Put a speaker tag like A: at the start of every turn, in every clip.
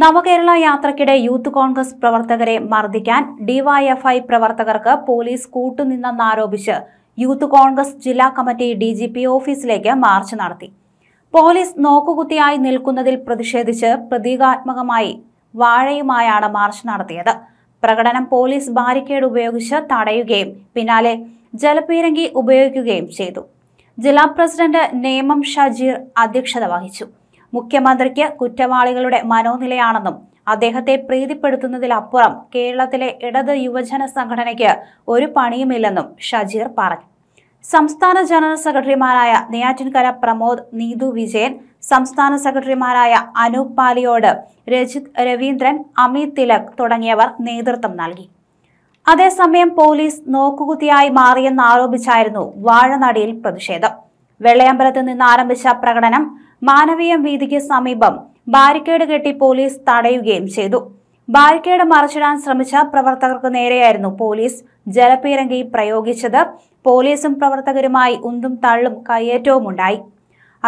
A: നവകേരള യാത്രക്കിടെ youth Congress പ്രവർത്തകരെ മർദ്ദിക്കാൻ ഡിവൈഎഫ്ഐ പ്രവർത്തകർക്ക് പോലീസ് കൂട്ടുനിന്നെന്നാരോപിച്ച് യൂത്ത് കോൺഗ്രസ് ജില്ലാ കമ്മിറ്റി ഡി ജി പി ഓഫീസിലേക്ക് മാർച്ച് നടത്തി പോലീസ് നോക്കുകുത്തിയായി നിൽക്കുന്നതിൽ പ്രതിഷേധിച്ച് പ്രതീകാത്മകമായി വാഴയുമായാണ് മാർച്ച് നടത്തിയത് പ്രകടനം പോലീസ് ബാരിക്കേഡ് ഉപയോഗിച്ച് തടയുകയും പിന്നാലെ ജലപീരങ്കി ഉപയോഗിക്കുകയും ചെയ്തു ജില്ലാ പ്രസിഡന്റ് നേമം ഷജീർ അധ്യക്ഷത വഹിച്ചു മുഖ്യമന്ത്രിക്ക് കുറ്റവാളികളുടെ മനോനിലയാണെന്നും അദ്ദേഹത്തെ പ്രീതിപ്പെടുത്തുന്നതിലപ്പുറം കേരളത്തിലെ ഇടത് യുവജന സംഘടനയ്ക്ക് ഒരു പണിയുമില്ലെന്നും ഷജീർ പറഞ്ഞു സംസ്ഥാന ജനറൽ സെക്രട്ടറിമാരായ നെയ്യാറ്റിൻകര പ്രമോദ് നീതു വിജയൻ സംസ്ഥാന സെക്രട്ടറിമാരായ അനൂപ് പാലിയോട് രജിത് രവീന്ദ്രൻ അമിത് തിലക് തുടങ്ങിയവർ നേതൃത്വം നൽകി അതേസമയം പോലീസ് നോക്കുകുത്തിയായി മാറിയെന്നാരോപിച്ചായിരുന്നു വാഴനടിയിൽ പ്രതിഷേധം വെള്ളയമ്പലത്ത് നിന്ന് ആരംഭിച്ച പ്രകടനം മാനവീയം വീതിക്ക് സമീപം ബാരിക്കേഡ് കെട്ടി പോലീസ് തടയുകയും ചെയ്തു ബാരിക്കേഡ് മറിച്ചിടാൻ ശ്രമിച്ച പ്രവർത്തകർക്ക് നേരെയായിരുന്നു പോലീസ് ജലപീരങ്കി പ്രയോഗിച്ചത് പോലീസും പ്രവർത്തകരുമായി ഉന്തും തള്ളും കയ്യേറ്റവും ഉണ്ടായി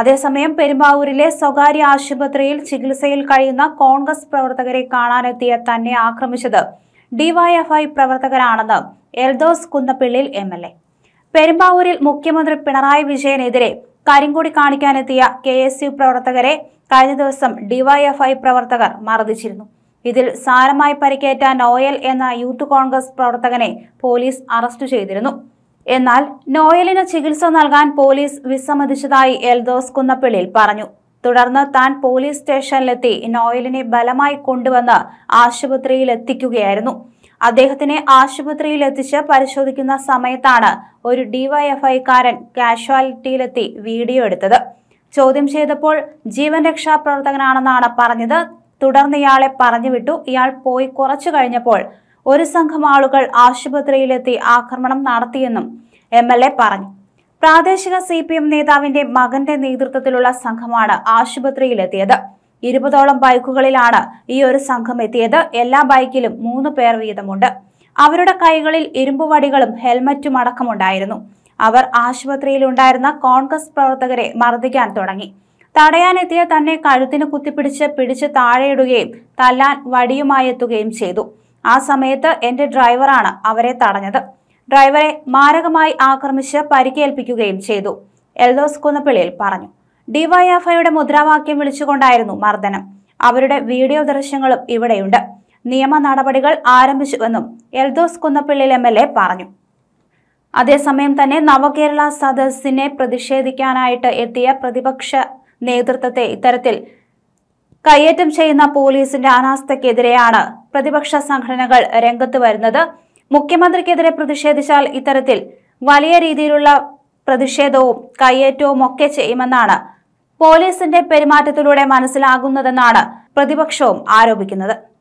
A: അതേസമയം പെരുമ്പാവൂരിലെ സ്വകാര്യ ആശുപത്രിയിൽ ചികിത്സയിൽ കഴിയുന്ന കോൺഗ്രസ് പ്രവർത്തകരെ കാണാനെത്തിയ തന്നെ ആക്രമിച്ചത് ഡിവൈഎഫ്ഐ പ്രവർത്തകരാണെന്ന് എൽദോസ് കുന്നപ്പിള്ളിൽ എം പെരുമ്പാവൂരിൽ മുഖ്യമന്ത്രി പിണറായി വിജയനെതിരെ കരിങ്കൊടി കാണിക്കാനെത്തിയ കെ എസ് യു പ്രവർത്തകരെ കഴിഞ്ഞ ദിവസം ഡിവൈഎഫ്ഐ പ്രവർത്തകർ മർദ്ദിച്ചിരുന്നു ഇതിൽ സാരമായി പരിക്കേറ്റ നോയൽ എന്ന യൂത്ത് കോൺഗ്രസ് പ്രവർത്തകനെ പോലീസ് അറസ്റ്റ് ചെയ്തിരുന്നു എന്നാൽ നോയലിന് ചികിത്സ നൽകാൻ പോലീസ് വിസമ്മതിച്ചതായി എൽദോസ് കുന്നപ്പിള്ളിയിൽ പറഞ്ഞു തുടർന്ന് താൻ പോലീസ് സ്റ്റേഷനിലെത്തി നോയലിനെ ബലമായി കൊണ്ടുവന്ന് ആശുപത്രിയിൽ എത്തിക്കുകയായിരുന്നു അദ്ദേഹത്തിനെ ആശുപത്രിയിൽ എത്തിച്ച് പരിശോധിക്കുന്ന സമയത്താണ് ഒരു ഡിവൈഎഫ്ഐക്കാരൻ കാഷ്വാലിറ്റിയിലെത്തി വീഡിയോ എടുത്തത് ചോദ്യം ചെയ്തപ്പോൾ ജീവൻ രക്ഷാ പ്രവർത്തകനാണെന്നാണ് പറഞ്ഞത് തുടർന്ന് ഇയാളെ പറഞ്ഞുവിട്ടു ഇയാൾ പോയി കുറച്ചു കഴിഞ്ഞപ്പോൾ ഒരു സംഘം ആളുകൾ ആശുപത്രിയിലെത്തി ആക്രമണം നടത്തിയെന്നും എം എൽ എ പറഞ്ഞു പ്രാദേശിക സി പി എം നേതാവിന്റെ മകന്റെ നേതൃത്വത്തിലുള്ള സംഘമാണ് ആശുപത്രിയിലെത്തിയത് ഇരുപതോളം ബൈക്കുകളിലാണ് ഈ ഒരു സംഘം എത്തിയത് എല്ലാ ബൈക്കിലും മൂന്ന് പേർ വീതമുണ്ട് അവരുടെ കൈകളിൽ ഇരുമ്പുവടികളും ഹെൽമറ്റും അടക്കമുണ്ടായിരുന്നു അവർ ആശുപത്രിയിലുണ്ടായിരുന്ന കോൺഗ്രസ് പ്രവർത്തകരെ മർദ്ദിക്കാൻ തുടങ്ങി തടയാനെത്തിയ തന്നെ കഴുത്തിന് കുത്തിപ്പിടിച്ച് പിടിച്ച് താഴെയിടുകയും തല്ലാൻ വടിയുമായി എത്തുകയും ചെയ്തു ആ സമയത്ത് എന്റെ ഡ്രൈവറാണ് അവരെ തടഞ്ഞത് ഡ്രൈവറെ മാരകമായി ആക്രമിച്ച് പരിക്കേൽപ്പിക്കുകയും ചെയ്തു എൽദോസ് കുന്നപ്പിള്ളിയിൽ പറഞ്ഞു ഡിവൈഎഫ്ഐയുടെ മുദ്രാവാക്യം വിളിച്ചുകൊണ്ടായിരുന്നു മർദ്ദനം അവരുടെ വീഡിയോ ദൃശ്യങ്ങളും ഇവിടെയുണ്ട് നിയമ നടപടികൾ ആരംഭിച്ചുവെന്നും Eldhose Kunnappilly M L A പറഞ്ഞു അതേസമയം തന്നെ നവകേരള സദസ്സിനെ പ്രതിഷേധിക്കാനായിട്ട് എത്തിയ പ്രതിപക്ഷ നേതൃത്വത്തെ ഇത്തരത്തിൽ കയ്യേറ്റം ചെയ്യുന്ന പോലീസിന്റെ അനാസ്ഥക്കെതിരെയാണ് പ്രതിപക്ഷ സംഘടനകൾ രംഗത്ത് വരുന്നത് മുഖ്യമന്ത്രിക്കെതിരെ പ്രതിഷേധിച്ചാൽ ഇത്തരത്തിൽ വലിയ രീതിയിലുള്ള പ്രതിഷേധവും കയ്യേറ്റവും ഒക്കെ ചെയ്യുമെന്നാണ് പോലീസിന്റെ പെരുമാറ്റത്തിലൂടെ മനസ്സിലാകുന്നതെന്നാണ് പ്രതിപക്ഷവും ആരോപിക്കുന്നത്